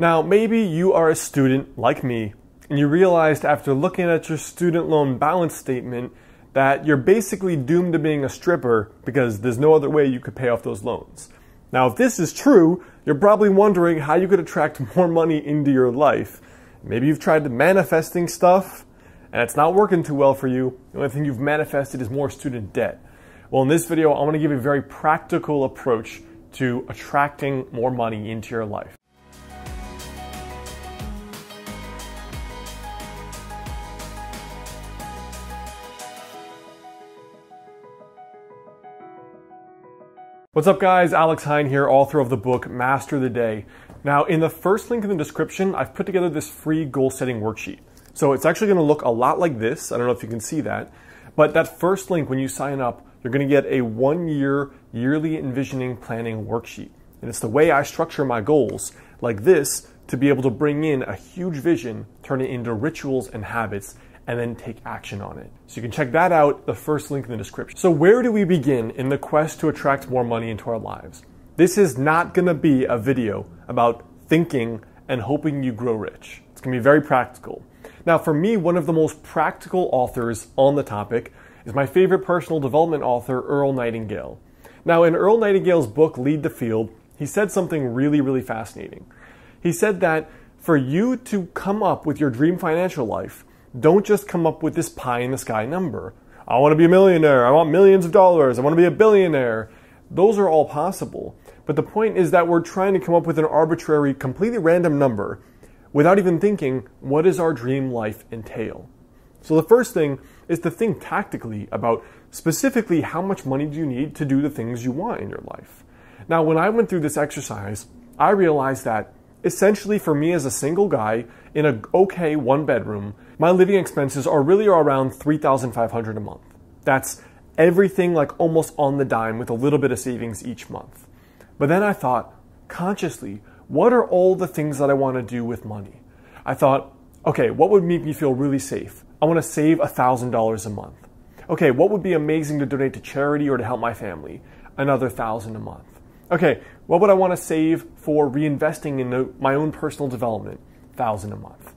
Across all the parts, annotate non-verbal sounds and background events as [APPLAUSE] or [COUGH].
Now, maybe you are a student like me, and you realized after looking at your student loan balance statement that you're basically doomed to being a stripper because there's no other way you could pay off those loans. Now, if this is true, you're probably wondering how you could attract [LAUGHS] more money into your life. Maybe you've tried manifesting stuff and it's not working too well for you. The only thing you've manifested is more student debt. Well, in this video, I want to give you a very practical approach to attracting more money into your life. What's up guys, Alex Hine here, author of the book Master the Day. Now in the first link in the description, I've put together this free goal setting worksheet. So it's actually gonna look a lot like this, I don't know if you can see that, but that first link when you sign up, you're gonna get a one year yearly envisioning planning worksheet. And it's the way I structure my goals like this to be able to bring in a huge vision, turn it into rituals and habits and then take action on it. So you can check that out, the first link in the description. So where do we begin in the quest to attract more money into our lives? This is not gonna be a video about thinking and hoping you grow rich. It's gonna be very practical. Now, for me, one of the most practical authors on the topic is my favorite personal development author, Earl Nightingale. Now, in Earl Nightingale's book, Lead the Field, he said something really, really fascinating. He said that for you to come up with your dream financial life, don't just come up with this pie in the sky number. I want to be a millionaire. I want millions of dollars. I want to be a billionaire. Those are all possible. But the point is that we're trying to come up with an arbitrary, completely random number without even thinking what does our dream life entail? So the first thing is to think tactically about specifically how much money do you need to do the things you want in your life. Now, when I went through this exercise, I realized that essentially for me as a single guy in an okay one bedroom, my living expenses are really around 3500 a month. That's everything like almost on the dime with a little bit of savings each month. But then I thought, consciously, what are all the things that I want to do with money? I thought, okay, what would make me feel really safe? I want to save $1,000 a month. Okay, what would be amazing to donate to charity or to help my family? Another 1000 a month. Okay, what would I want to save for reinvesting in my own personal development? 1000 a month.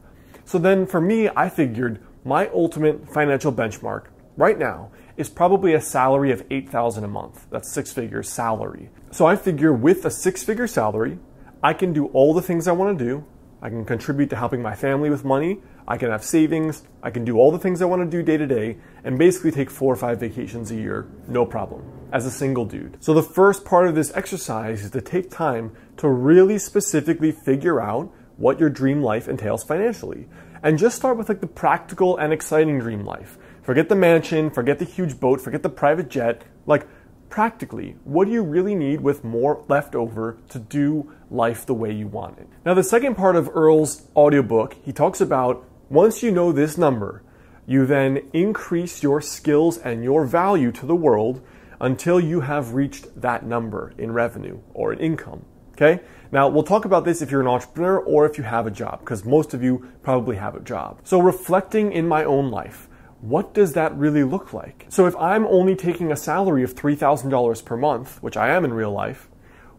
So then for me, I figured my ultimate financial benchmark right now is probably a salary of 8,000 a month. That's six figure salary. So I figure with a six figure salary, I can do all the things I want to do. I can contribute to helping my family with money. I can have savings. I can do all the things I want to do day to day and basically take four or five vacations a year, no problem, as a single dude. So the first part of this exercise is to take time to really specifically figure out what your dream life entails financially. And just start with like the practical and exciting dream life. Forget the mansion, forget the huge boat, forget the private jet. Like practically, what do you really need with more left over to do life the way you want it? Now, the second part of Earl's audiobook, he talks about once you know this number, you then increase your skills and your value to the world until you have reached that number in revenue or in income. Okay? Now, we'll talk about this if you're an entrepreneur or if you have a job, because most of you probably have a job. So, reflecting in my own life, what does that really look like? So, if I'm only taking a salary of $3,000 per month, which I am in real life,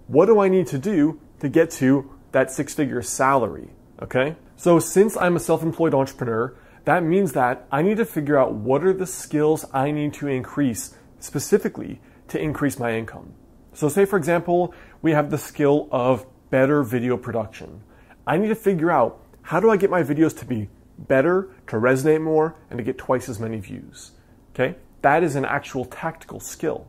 what do I need to do to get to that six figure salary? Okay? So, since I'm a self employed entrepreneur, that means that I need to figure out what are the skills I need to increase specifically to increase my income. So say for example, we have the skill of better video production. I need to figure out how do I get my videos to be better, to resonate more, and to get twice as many views. Okay? That is an actual tactical skill.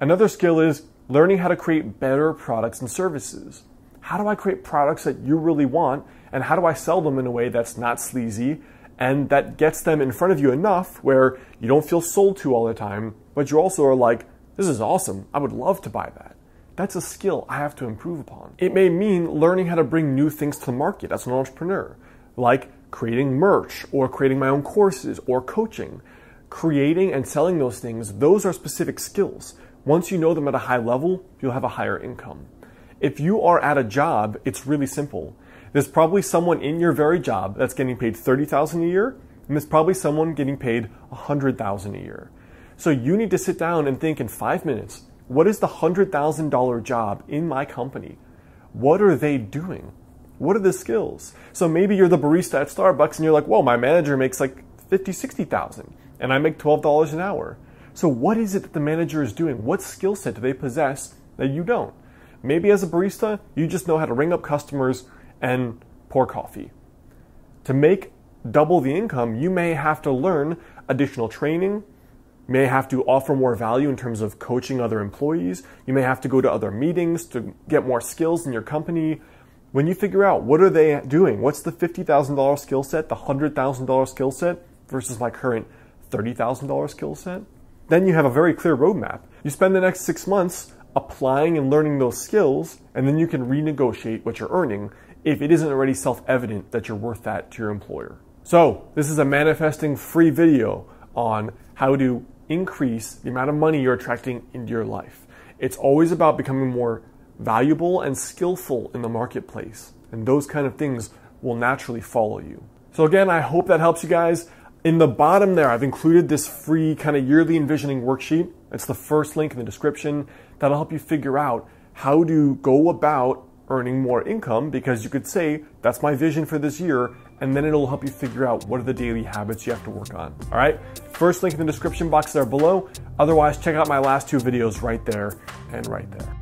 Another skill is learning how to create better products and services. How do I create products that you really want, and how do I sell them in a way that's not sleazy and that gets them in front of you enough where you don't feel sold to all the time, but you also are like, this is awesome. I would love to buy that. That's a skill I have to improve upon. It may mean learning how to bring new things to the market as an entrepreneur, like creating merch or creating my own courses or coaching. Creating and selling those things, those are specific skills. Once you know them at a high level, you'll have a higher income. If you are at a job, it's really simple. There's probably someone in your very job that's getting paid 30,000 a year, and there's probably someone getting paid 100,000 a year. So you need to sit down and think in five minutes what is the $100,000 job in my company? What are they doing? What are the skills? So maybe you're the barista at Starbucks and you're like, well, my manager makes like 50, 60,000 and I make $12 an hour. So what is it that the manager is doing? What skill set do they possess that you don't? Maybe as a barista, you just know how to ring up customers and pour coffee. To make double the income, you may have to learn additional training, may have to offer more value in terms of coaching other employees. You may have to go to other meetings to get more skills in your company. When you figure out what are they doing, what's the $50,000 skill set, the $100,000 skill set versus my current $30,000 skill set, then you have a very clear roadmap. You spend the next six months applying and learning those skills, and then you can renegotiate what you're earning if it isn't already self-evident that you're worth that to your employer. So this is a manifesting free video on how to increase the amount of money you're attracting into your life. It's always about becoming more valuable and skillful in the marketplace, and those kind of things will naturally follow you. So, again, I hope that helps you guys. In the bottom there, I've included this free kind of yearly envisioning worksheet. It's the first link in the description that'll help you figure out how to go about earning more income because you could say, that's my vision for this year and then it'll help you figure out what are the daily habits you have to work on. All right? First link in the description box there below. Otherwise, check out my last two videos right there and right there.